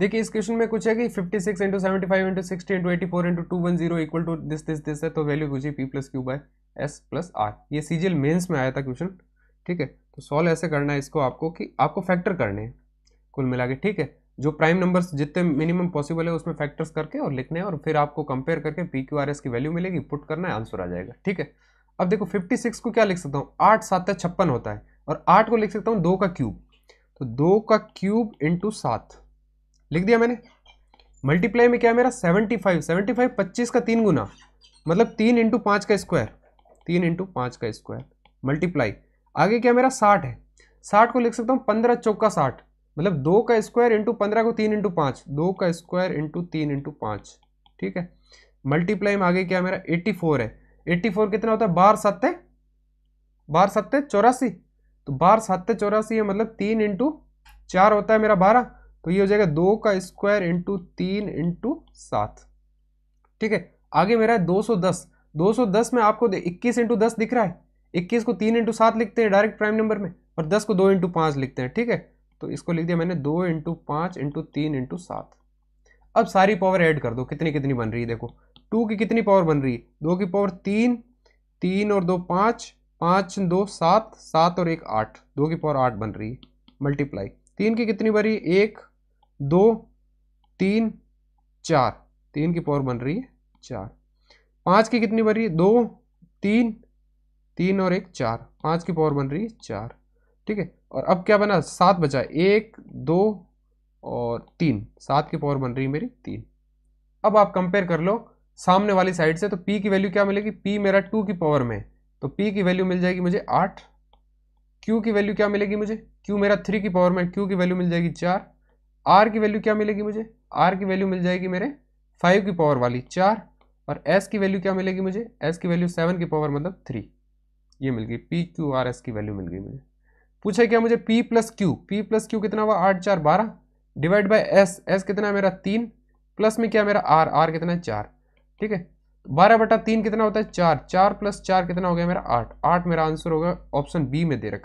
देखिए इस क्वेश्चन में कुछ है कि 56 six into seventy five into sixty into eighty four into two one zero equal to this this this है तो वैल्यू कुछ P plus Q by S plus R ये सीजियल मेंस मेन्स में आया था क्वेश्चन ठीक है तो सॉल्व ऐसे करना है इसको आपको कि आपको फैक्टर करने हैं कुल मिला के ठीक है जो प्राइम नंबर्स जितने मिनिमम पॉसिबल है उसमें फैक्टर्स करके और लिखने हैं और फिर आपको कंपेयर करके पी क्यू आर एस की वैल्यू मिलेगी पुट करना है आंसर आ जाएगा ठीक है अब देखो सिक्स को क्या लिख सकता हूँ आठ सात छप्पन होता है और आठ को लिख सकता हूँ दो का क्यूब तो दो का क्यूब इंटू सात लिख दिया मैंने मल्टीप्लाई में क्या है मेरा सेवेंटी फाइव सेवेंटी फाइव पच्चीस का तीन गुना मतलब तीन इंटू पाँच का स्क्वायर तीन इंटू पाँच का स्क्वायर मल्टीप्लाई आगे क्या मेरा साठ है साठ को लिख सकता हूँ पंद्रह चौका साठ मतलब दो का स्क्वायर इंटू पंद्रह को तीन इंटू पाँच दो का स्क्वायर इंटू तीन इंटू पाँच ठीक है मल्टीप्लाई में आगे क्या मेरा एट्टी फोर है एट्टी फोर कितना होता है बार सत्ते बार सत्ते चौरासी तो बार सत्ते चौरासी है मतलब तीन इंटू चार होता है मेरा बारह तो ये हो जाएगा दो का स्क्वायर इंटू तीन इंटू सात ठीक है आगे मेरा है 210 210 में आपको इक्कीस इंटू दस दिख रहा है इक्कीस को तीन इंटू सात लिखते हैं डायरेक्ट प्राइम नंबर में और दस को दो इंटू पाँच लिखते हैं ठीक है तो इसको लिख दिया मैंने दो इंटू पाँच इंटू तीन इंटू सात अब सारी पावर ऐड कर दो कितनी कितनी बन रही है देखो टू की कितनी पावर बन रही है दो की पावर तीन तीन और दो पाँच पाँच दो सात सात और एक आठ दो की पावर आठ बन रही है मल्टीप्लाई तीन की कितनी बन रही है एक दो तीन चार तीन की पावर बन रही है चार पाँच की कितनी बन रही है दो तीन तीन और एक चार पाँच की पावर बन रही है चार ठीक है और अब क्या बना सात बचा एक दो और तीन सात की पावर बन रही है मेरी तीन अब आप कंपेयर कर लो सामने वाली साइड से तो पी की वैल्यू क्या मिलेगी पी मेरा टू की पावर में तो पी की वैल्यू मिल जाएगी मुझे आठ क्यू की वैल्यू क्या मिलेगी मुझे क्यू मेरा थ्री की पावर में क्यू की वैल्यू मिल जाएगी चार आर की वैल्यू क्या मिलेगी मुझे आर की वैल्यू मिल जाएगी मेरे फाइव की पावर वाली चार और एस की वैल्यू क्या मिलेगी मुझे एस की वैल्यू सेवन की पावर मतलब थ्री ये मिल गई पी क्यू आर एस की वैल्यू मिल गई मुझे पूछा क्या मुझे P plus Q P plus Q कितना हुआ आठ चार बारह डिवाइड बाई एस एस कितना है मेरा तीन प्लस में क्या मेरा आर आर कितना है चार ठीक है बारह बटा तीन कितना होता है चार चार प्लस चार कितना हो गया मेरा आठ आठ मेरा आंसर होगा ऑप्शन बी में दे रखा